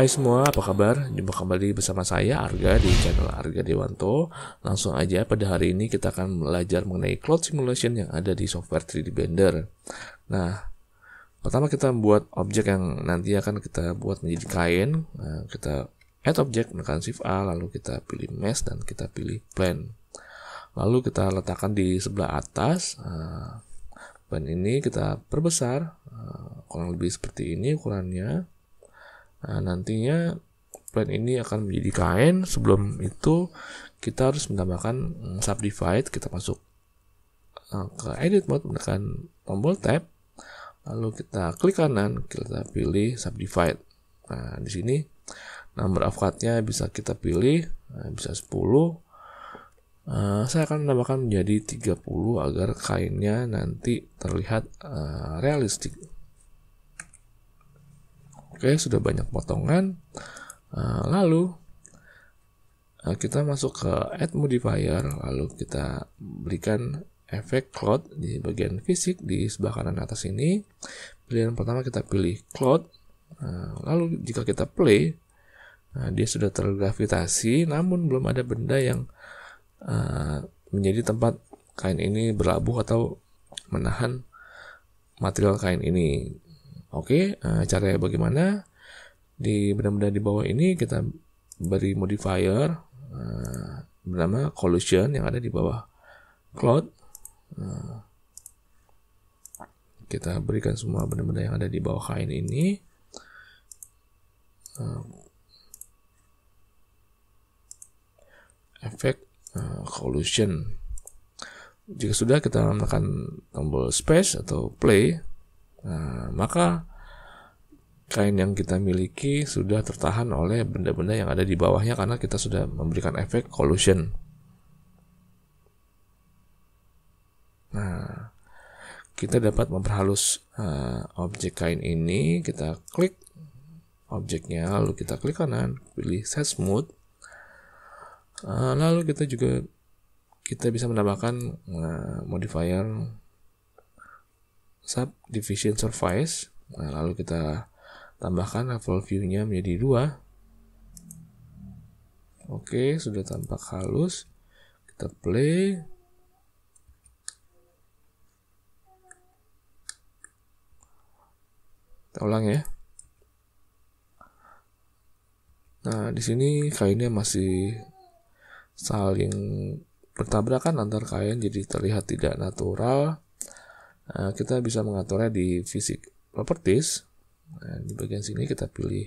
Hai semua, apa kabar? Jumpa kembali bersama saya Arga di channel Arga Dewanto. Langsung aja pada hari ini kita akan belajar mengenai cloud simulation yang ada di software 3D Blender. Nah, pertama kita membuat objek yang nanti akan kita buat menjadi kain. Nah, kita add objek menekan shift A lalu kita pilih mesh dan kita pilih Plan. Lalu kita letakkan di sebelah atas. Nah, plan ini kita perbesar ah, kurang lebih seperti ini ukurannya Nah, nantinya plan ini akan menjadi kain. Sebelum itu, kita harus menambahkan mm, subdivide. Kita masuk eh, ke edit mode menekan tombol tab. Lalu kita klik kanan, kita pilih subdivide. Nah, di sini number of nya bisa kita pilih, eh, bisa 10. Uh, eh, saya akan menambahkan menjadi 30 agar kainnya nanti terlihat uh, realistik. Oke, sudah banyak potongan. Eh, lalu eh, kita masuk ke add modifier, lalu kita berikan efek cloud di bagian fisik di sebelah kanan atas ini. Pilihan pertama kita pilih cloud. Eh, lalu jika kita play, dia sudah tergravitasi, namun belum ada benda yang menjadi tempat kain ini berlabuh atau menahan material kain ini. Oke, uh, caranya bagaimana? Di benda-benda di bawah ini kita beri modifier uh, bernama collision yang ada di bawah cloud. Uh, kita berikan semua benda-benda yang ada di bawah kain ini. Uh, efek uh, collision. Jika sudah kita menekan tombol space atau play, Nah, maka kain yang kita miliki sudah tertahan oleh benda-benda yang ada di bawahnya karena kita sudah memberikan efek collusion. Nah, kita dapat memperhalus uh, objek kain ini, kita klik objeknya, lalu kita klik kanan, pilih set smooth. Eh, uh, lalu kita juga kita bisa menambahkan uh, modifier subdivision surface. Nah, lalu kita tambahkan level view-nya menjadi dua. Oke, sudah tampak halus. Kita play. Kita ulang ya. Nah, di sini kainnya masih saling bertabrakan antar kain jadi terlihat tidak natural. Eh, kita bisa mengaturnya di fisik properties nah, di bagian sini kita pilih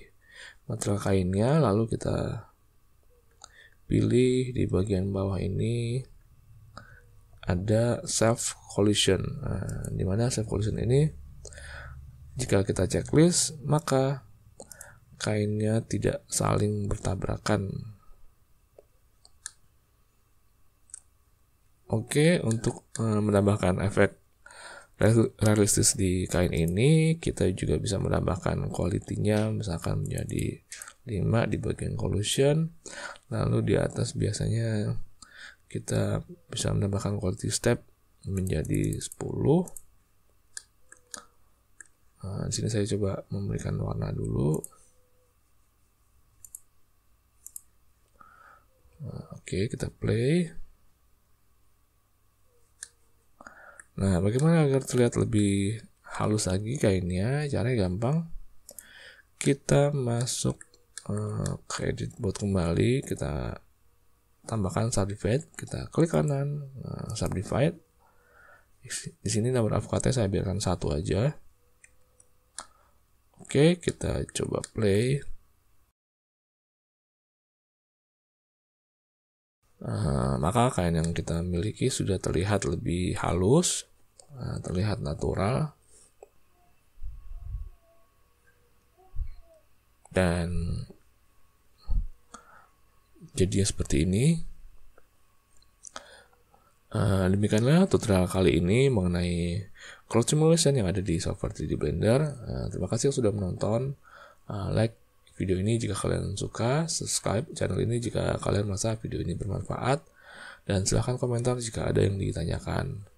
material kainnya lalu kita pilih di bagian bawah ini ada self collision nah, mana self collision ini jika kita checklist maka kainnya tidak saling bertabrakan Oke, untuk eh, menambahkan efek realistis di kain ini kita juga bisa menambahkan kualitinya misalkan menjadi 5 di bagian collusion lalu di atas biasanya kita bisa menambahkan quality step menjadi 10 nah, di sini saya coba memberikan warna dulu nah, oke okay, kita play Nah, bagaimana agar terlihat lebih halus lagi kainnya? Caranya gampang. Kita masuk eh, ke edit buat kembali, kita tambahkan subdivide, kita klik kanan eh, subdivide. Di sini nomor avocado saya biarkan satu aja. Oke, kita coba play. Eh, maka kain yang kita miliki sudah terlihat lebih halus, eh, terlihat natural, dan jadi seperti ini. Eh, demikianlah tutorial kali ini mengenai cloud simulation yang ada di software 3D Blender. terima kasih sudah menonton. like, video ini jika kalian suka, subscribe channel ini jika kalian merasa video ini bermanfaat, dan silahkan komentar jika ada yang ditanyakan.